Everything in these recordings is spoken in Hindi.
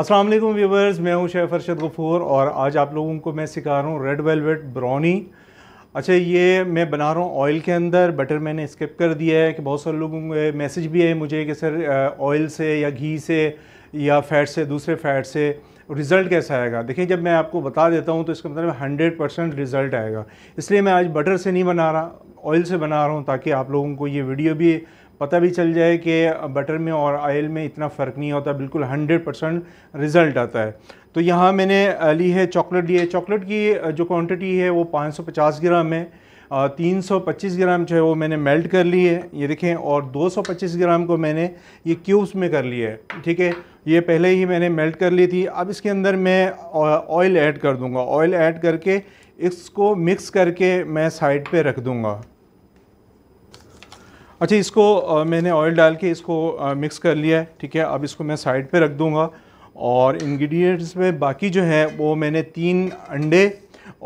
अस्सलाम वालेकुम व्यूवर्स मैं हूं शेफ़ अरशद गफूर और आज आप लोगों को मैं सिखा रहा हूं रेड वेलवेट ब्राउनी अच्छा ये मैं बना रहा हूँ ऑयल के अंदर बटर मैंने स्किप कर दिया है कि बहुत सारे लोगों को मैसेज भी है मुझे कि सर ऑयल से या घी से या फैट से दूसरे फैट से रिज़ल्ट कैसा आएगा देखिए जब मैं आपको बता देता हूँ तो इसका मतलब हंड्रेड परसेंट रिज़ल्ट आएगा इसलिए मैं आज बटर से नहीं बना रहा ऑयल से बना रहा हूँ ताकि आप लोगों को ये वीडियो भी पता भी चल जाए कि बटर में और ऑयल में इतना फ़र्क नहीं होता बिल्कुल हंड्रेड परसेंट रिज़ल्ट आता है तो यहाँ मैंने ली है चॉकलेट ली है चॉकलेट की जो क्वान्टिटी है वो पाँच ग्राम है 325 ग्राम जो है वो मैंने मेल्ट कर ली है ये देखें और 225 ग्राम को मैंने ये क्यूब्स में कर लिया है ठीक है ये पहले ही मैंने मेल्ट कर ली थी अब इसके अंदर मैं ऑयल ऐड कर दूंगा ऑयल ऐड करके इसको मिक्स करके मैं साइड पे रख दूंगा अच्छा इसको मैंने ऑयल डाल के इसको मिक्स कर लिया है ठीक है अब इसको मैं साइड पर रख दूँगा और इन्ग्रीडियंट्स में बाकी जो है वो मैंने तीन अंडे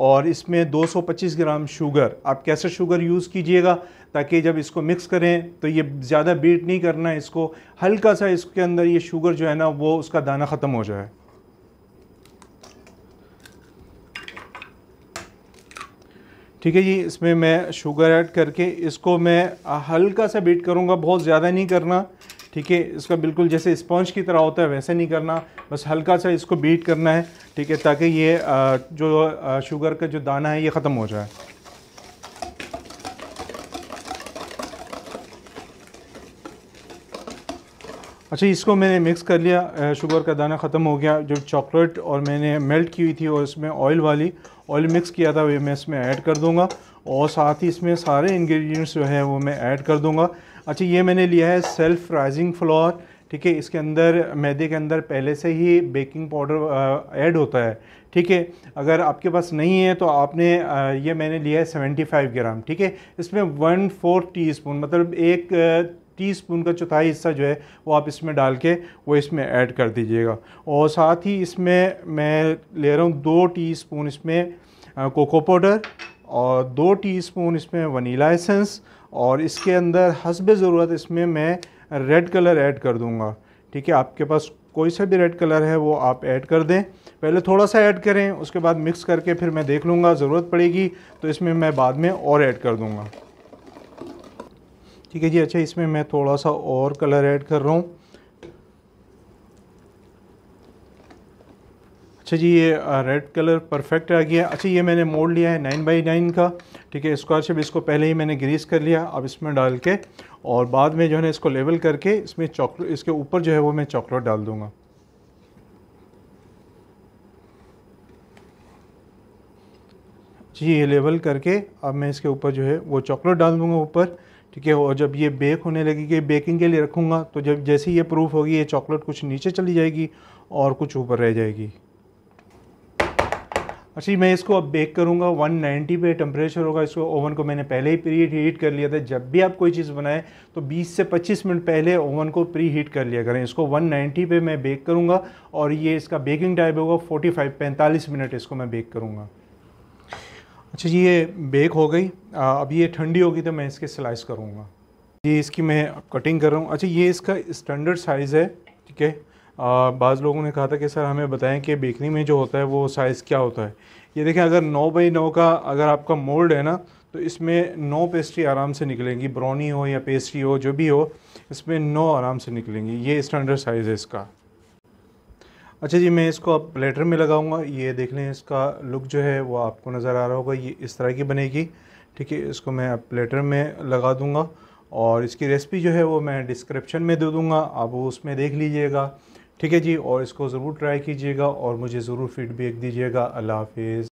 और इसमें 225 ग्राम शुगर आप कैसे शुगर यूज़ कीजिएगा ताकि जब इसको मिक्स करें तो ये ज़्यादा बीट नहीं करना है इसको हल्का सा इसके अंदर ये शुगर जो है ना वो उसका दाना ख़त्म हो जाए ठीक है जी इसमें मैं शुगर ऐड करके इसको मैं हल्का सा बीट करूँगा बहुत ज़्यादा नहीं करना ठीक है इसका बिल्कुल जैसे स्पॉन्ज की तरह होता है वैसे नहीं करना बस हल्का सा इसको बीट करना है ठीक है ताकि ये जो शुगर का जो दाना है ये ख़त्म हो जाए अच्छा इसको मैंने मिक्स कर लिया शुगर का दाना ख़त्म हो गया जो चॉकलेट और मैंने मेल्ट की हुई थी और इसमें ऑयल वाली ऑयल मिक्स किया था वह मैं इसमें ऐड कर दूंगा और साथ ही इसमें सारे इंग्रेडिएंट्स जो है वो मैं ऐड कर दूंगा अच्छा ये मैंने लिया है सेल्फ राइजिंग फ्लोर ठीक है इसके अंदर मैदे के अंदर पहले से ही बेकिंग पाउडर ऐड होता है ठीक है अगर आपके पास नहीं है तो आपने आ, ये मैंने लिया है 75 ग्राम ठीक है इसमें वन टी टीस्पून मतलब एक टी स्पून का चौथाई हिस्सा जो है वो आप इसमें डाल के वो इसमें ऐड कर दीजिएगा और साथ ही इसमें मैं ले रहा हूँ दो टी स्पून इसमें कोको पाउडर और दो टी स्पून इसमें वनीला एसेंस और इसके अंदर हसब ज़रूरत इसमें मैं रेड कलर ऐड कर दूँगा ठीक है आपके पास कोई सा भी रेड कलर है वो आप ऐड कर दें पहले थोड़ा सा ऐड करें उसके बाद मिक्स करके फिर मैं देख लूँगा ज़रूरत पड़ेगी तो इसमें मैं बाद में और ऐड कर दूँगा ठीक है जी अच्छा इसमें मैं थोड़ा सा और कलर ऐड कर रहा हूँ अच्छा जी ये रेड कलर परफेक्ट आ गया अच्छा ये मैंने मोड़ लिया है नाइन बाई नाइन का ठीक है स्क्वायर शेप इसको पहले ही मैंने ग्रीस कर लिया अब इसमें डाल के और बाद में जो है ना इसको लेवल करके इसमें चॉकलेट इसके ऊपर जो है वो मैं चॉकलेट डाल दूँगा जी ये लेवल करके अब मैं इसके ऊपर जो है वो चॉकलेट डाल दूँगा ऊपर ठीक है और जब ये बेक होने लगेगी बेकिंग के लिए रखूँगा तो जब जैसे ये प्रूफ होगी ये चॉकलेट कुछ नीचे चली जाएगी और कुछ ऊपर रह जाएगी अच्छी मैं इसको अब बेक करूँगा 190 पे टेम्परेचर होगा इसको ओवन को मैंने पहले ही प्री हीट कर लिया था जब भी आप कोई चीज़ बनाएं तो 20 से 25 मिनट पहले ओवन को प्री हीट कर लिया करें इसको 190 पे मैं बेक करूँगा और ये इसका बेकिंग टाइम होगा 45 45 मिनट इसको मैं बेक करूँगा अच्छा जी ये बेक हो गई अब ये ठंडी होगी तो मैं इसके स्लाइस करूँगा जी इसकी मैं कटिंग कर रहा हूँ अच्छा ये इसका स्टैंडर्ड साइज़ है ठीक है बाज़ लोगों ने कहा था कि सर हमें बताएं कि बेकरी में जो होता है वो साइज़ क्या होता है ये देखें अगर नौ बाई नौ का अगर आपका मोल्ड है ना तो इसमें नौ पेस्ट्री आराम से निकलेंगी ब्राउनी हो या पेस्ट्री हो जो भी हो इसमें नौ आराम से निकलेंगी ये स्टैंडर्ड साइज़ है इसका अच्छा जी मैं इसको अब प्लेटर में लगाऊंगा ये देख लें इसका लुक जो है वो आपको नज़र आ रहा होगा ये इस तरह की बनेगी ठीक है इसको मैं अब प्लेटर में लगा दूंगा और इसकी रेसिपी जो है वो मैं डिस्क्रिप्शन में दे दूंगा आप उसमें देख लीजिएगा ठीक है जी और इसको ज़रूर ट्राई कीजिएगा और मुझे ज़रूर फीडबैक दीजिएगा अल्लाह हाफिज़